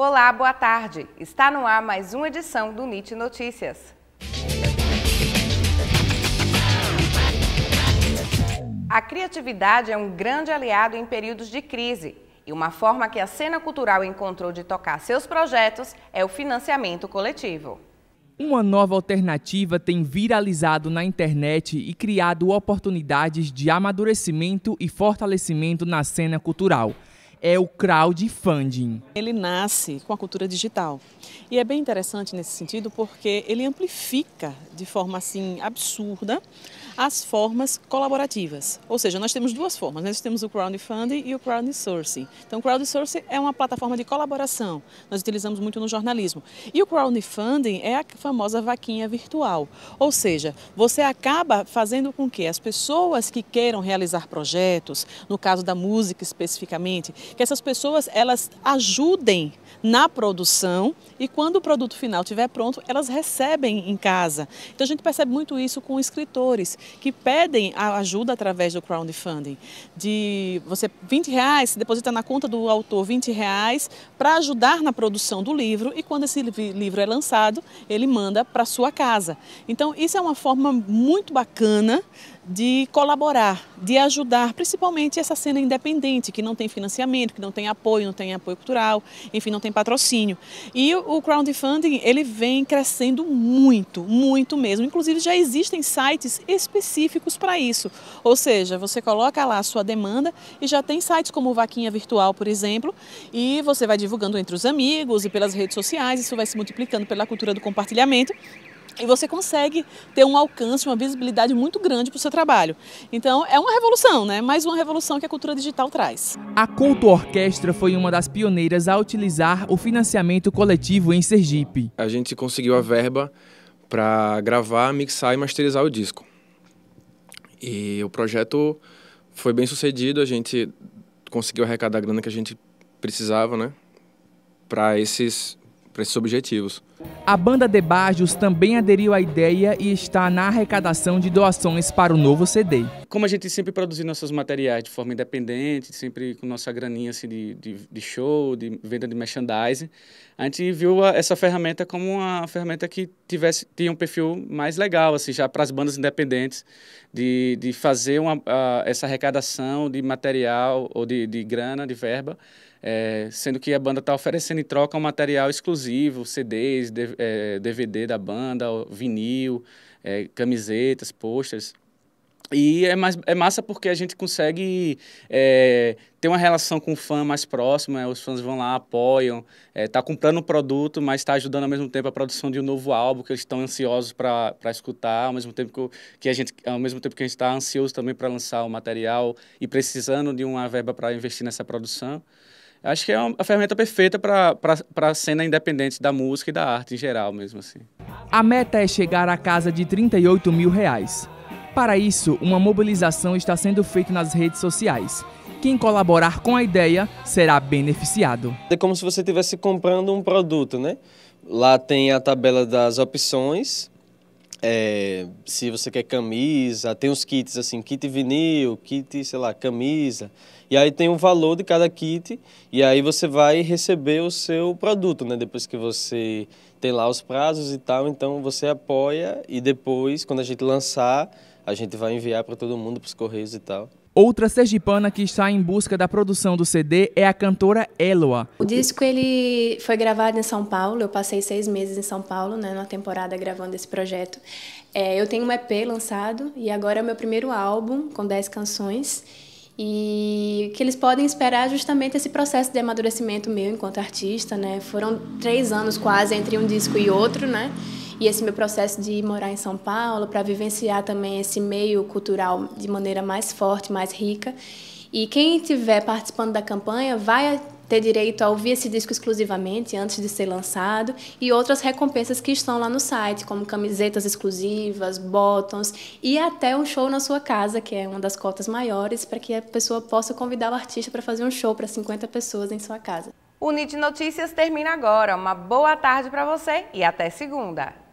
Olá, boa tarde. Está no ar mais uma edição do NIT Notícias. A criatividade é um grande aliado em períodos de crise. E uma forma que a cena cultural encontrou de tocar seus projetos é o financiamento coletivo. Uma nova alternativa tem viralizado na internet e criado oportunidades de amadurecimento e fortalecimento na cena cultural é o crowdfunding. Ele nasce com a cultura digital. E é bem interessante nesse sentido porque ele amplifica de forma assim absurda as formas colaborativas. Ou seja, nós temos duas formas, né? nós temos o crowdfunding e o crowdsourcing. Então, o crowdsourcing é uma plataforma de colaboração, nós utilizamos muito no jornalismo. E o crowdfunding é a famosa vaquinha virtual. Ou seja, você acaba fazendo com que as pessoas que queiram realizar projetos, no caso da música especificamente, que essas pessoas elas ajudem na produção e quando o produto final estiver pronto, elas recebem em casa. Então a gente percebe muito isso com escritores que pedem a ajuda através do crowdfunding. De você 20 reais, deposita na conta do autor 20 reais para ajudar na produção do livro e quando esse livro é lançado, ele manda para sua casa. Então isso é uma forma muito bacana de colaborar, de ajudar, principalmente essa cena independente, que não tem financiamento, que não tem apoio, não tem apoio cultural, enfim, não tem patrocínio. E o crowdfunding, ele vem crescendo muito, muito mesmo. Inclusive, já existem sites específicos para isso. Ou seja, você coloca lá a sua demanda e já tem sites como Vaquinha Virtual, por exemplo, e você vai divulgando entre os amigos e pelas redes sociais, isso vai se multiplicando pela cultura do compartilhamento e você consegue ter um alcance, uma visibilidade muito grande para o seu trabalho. Então é uma revolução, né? Mais uma revolução que a cultura digital traz. A Culto Orquestra foi uma das pioneiras a utilizar o financiamento coletivo em Sergipe. A gente conseguiu a verba para gravar, mixar e masterizar o disco. E o projeto foi bem sucedido, a gente conseguiu arrecadar a grana que a gente precisava, né? Para esses, esses objetivos. A banda de Bajos também aderiu à ideia e está na arrecadação de doações para o novo CD como a gente sempre produziu nossos materiais de forma independente, sempre com nossa graninha assim, de, de, de show, de venda de merchandising, a gente viu a, essa ferramenta como uma ferramenta que tivesse tinha um perfil mais legal, assim, já para as bandas independentes, de, de fazer uma, a, essa arrecadação de material ou de, de grana, de verba, é, sendo que a banda está oferecendo em troca um material exclusivo, CDs, de, é, DVD da banda, vinil, é, camisetas, posters. E é, mais, é massa porque a gente consegue é, ter uma relação com o fã mais próxima, né? os fãs vão lá, apoiam, é, tá comprando o produto, mas está ajudando ao mesmo tempo a produção de um novo álbum que eles estão ansiosos para escutar, ao mesmo tempo que, que a gente ao mesmo tempo que a gente está ansioso também para lançar o material e precisando de uma verba para investir nessa produção. Acho que é uma ferramenta perfeita para a cena independente da música e da arte em geral mesmo assim. A meta é chegar à casa de 38 mil reais. Para isso, uma mobilização está sendo feita nas redes sociais. Quem colaborar com a ideia será beneficiado. É como se você estivesse comprando um produto, né? Lá tem a tabela das opções, é, se você quer camisa, tem os kits assim, kit vinil, kit, sei lá, camisa. E aí tem o um valor de cada kit e aí você vai receber o seu produto, né? Depois que você tem lá os prazos e tal, então você apoia e depois, quando a gente lançar, a gente vai enviar para todo mundo, para os correios e tal. Outra sergipana que está em busca da produção do CD é a cantora Eloa. O disco ele foi gravado em São Paulo. Eu passei seis meses em São Paulo, né, na temporada gravando esse projeto. É, eu tenho um EP lançado e agora é o meu primeiro álbum com dez canções. E que eles podem esperar é justamente esse processo de amadurecimento meu enquanto artista, né? Foram três anos quase entre um disco e outro, né? E esse meu processo de morar em São Paulo, para vivenciar também esse meio cultural de maneira mais forte, mais rica. E quem estiver participando da campanha vai ter direito a ouvir esse disco exclusivamente antes de ser lançado e outras recompensas que estão lá no site, como camisetas exclusivas, botões e até um show na sua casa, que é uma das cotas maiores, para que a pessoa possa convidar o artista para fazer um show para 50 pessoas em sua casa. O NIT Notícias termina agora. Uma boa tarde para você e até segunda.